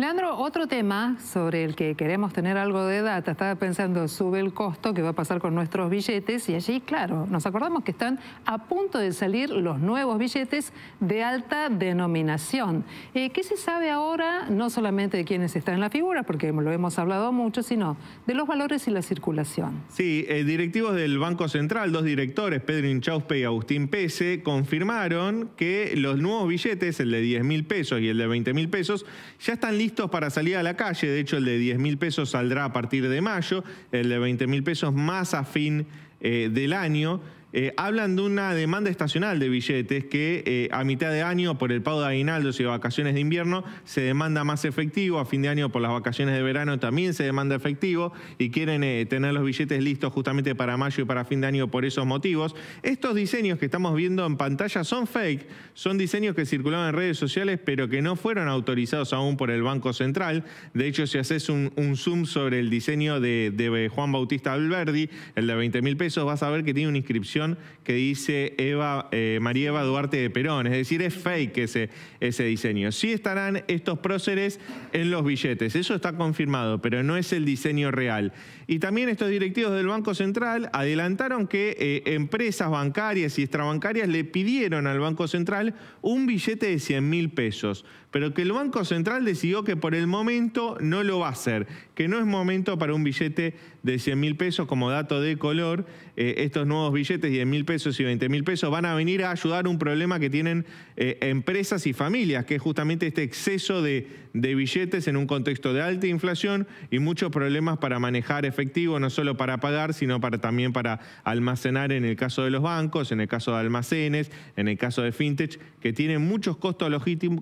Leandro, otro tema sobre el que queremos tener algo de data. Estaba pensando, sube el costo, ¿qué va a pasar con nuestros billetes? Y allí, claro, nos acordamos que están a punto de salir los nuevos billetes de alta denominación. Eh, ¿Qué se sabe ahora, no solamente de quienes están en la figura, porque lo hemos hablado mucho, sino de los valores y la circulación? Sí, eh, directivos del Banco Central, dos directores, Pedro Inchauspe y Agustín Pese, confirmaron que los nuevos billetes, el de 10 mil pesos y el de 20 mil pesos, ya están listos listos para salir a la calle. De hecho, el de 10 mil pesos saldrá a partir de mayo, el de 20 mil pesos más a fin eh, del año. Eh, hablan de una demanda estacional de billetes que eh, a mitad de año por el pago de aguinaldos y vacaciones de invierno se demanda más efectivo, a fin de año por las vacaciones de verano también se demanda efectivo y quieren eh, tener los billetes listos justamente para mayo y para fin de año por esos motivos. Estos diseños que estamos viendo en pantalla son fake, son diseños que circulaban en redes sociales pero que no fueron autorizados aún por el Banco Central. De hecho, si haces un, zoom sobre el diseño de, Juan Bautista Alberdi, el de 20 mil pesos, vas a ver que tiene una inscripción que dice Eva, eh, María Eva Duarte de Perón. Es decir, es fake ese, ese diseño. Sí estarán estos próceres en los billetes, eso está confirmado, pero no es el diseño real. Y también estos directivos del Banco Central adelantaron que eh, empresas bancarias y extrabancarias le pidieron al Banco Central un billete de 100 mil pesos, pero que el Banco Central decidió que por el momento no lo va a hacer, que no es momento para un billete de 100 mil pesos como dato de color. Eh, estos nuevos billetes mil pesos y 20 mil pesos van a venir a ayudar un problema que tienen eh, empresas y familias, que es justamente este exceso de, billetes en un contexto de alta inflación y muchos problemas para manejar efectivo, no solo para pagar, sino también para almacenar en el caso de los bancos, en el caso de almacenes, en el caso de fintech, que tienen muchos costos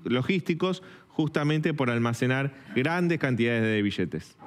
logísticos justamente por almacenar grandes cantidades de billetes.